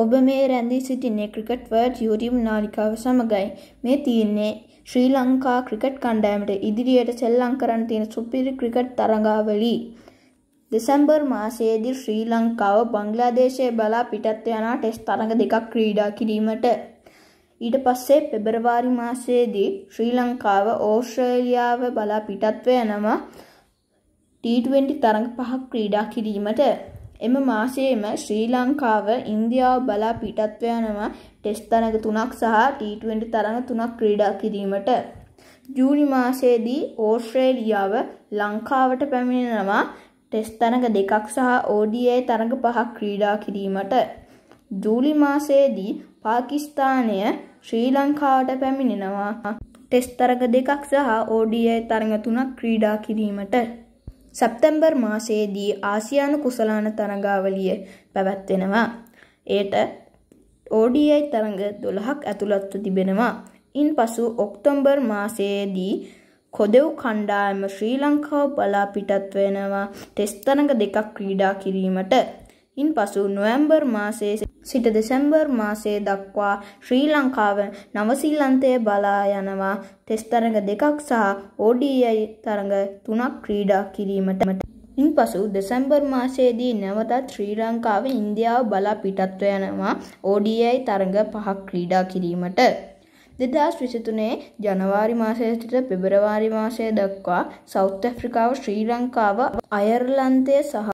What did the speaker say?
ඔබ මේ රැඳී සිටින්නේ ක්‍රිකට් වර්ඩ් YouTube නාලිකාව සමගයි. මේ තියෙන්නේ ශ්‍රී ලංකා ක්‍රිකට් කණ්ඩායමට ඉදිරියට සෙල්ලම් කරන්න තියෙන සුපිරි ක්‍රිකට් තරඟාවලි. දෙසැම්බර් මාසයේදී ශ්‍රී ලංකාව බංග්ලාදේශය බලා පිටත් යන ටෙස්ට් තරඟ දෙකක් ක්‍රීඩා කිරීමට ඊට පස්සේ පෙබරවාරි මාසයේදී ශ්‍රී ලංකාව ඕස්ට්‍රේලියාව බලා පිටත්ව යනවා T20 තරඟ පහක් ක්‍රීඩා කිරීමට එම මාසයේම ශ්‍රී ලංකාව ඉන්දියාව බලා පිටත්ව යනවා ටෙස්ට් තරඟ 3ක් සහ T20 තරඟ 3ක් ක්‍රීඩා කිරීමට. ජූනි මාසයේදී ඕස්ට්‍රේලියාව ලංකාවට පැමිණෙනවා ටෙස්ට් තරඟ 2ක් සහ ODI තරඟ 5ක් ක්‍රීඩා කිරීමට. ජූලි මාසයේදී පාකිස්තානය ශ්‍රී ලංකාවට පැමිණෙනවා ටෙස්ට් තරඟ 2ක් සහ ODI තරඟ 3ක් ක්‍රීඩා කිරීමට. සැප්තැම්බර් මාසයේදී ආසියානු කුසලාන තරගාවලිය පැවැත්වෙනවා. ඒට ODI තරඟ 12ක් ඇතුළත්ව තිබෙනවා. ඉන් පසු ඔක්තෝබර් මාසයේදී කොදෙව් කණ්ඩායම ශ්‍රී ලංකාව බලා පිටත් වෙනවා ටෙස්තරඟ දෙකක් ක්‍රීඩා කිරීමට ඉන්පසු නොවැම්බර් මාසයේ සිට දෙසැම්බර් මාසය දක්වා ශ්‍රී ලංකාව නවසීලන්තය බලා යනවා ටෙස් තරඟ දෙකක් සහ ODI තරඟ තුනක් ක්‍රීඩා කිරීමට ඉන්පසු දෙසැම්බර් මාසයේදී නැවතත් ශ්‍රී ලංකාව ඉන්දියාව බලා පිටත්ව යනවා ODI තරඟ පහක් ක්‍රීඩා කිරීමට දෙදස් විසිතුනේ ජනවාරි මාසය සිට පෙබරවාරි මාසය දක්වා සෞත් ඇෆ්‍රිකාව ශ්‍රී ලංකාව අයර්ලන්තය සහ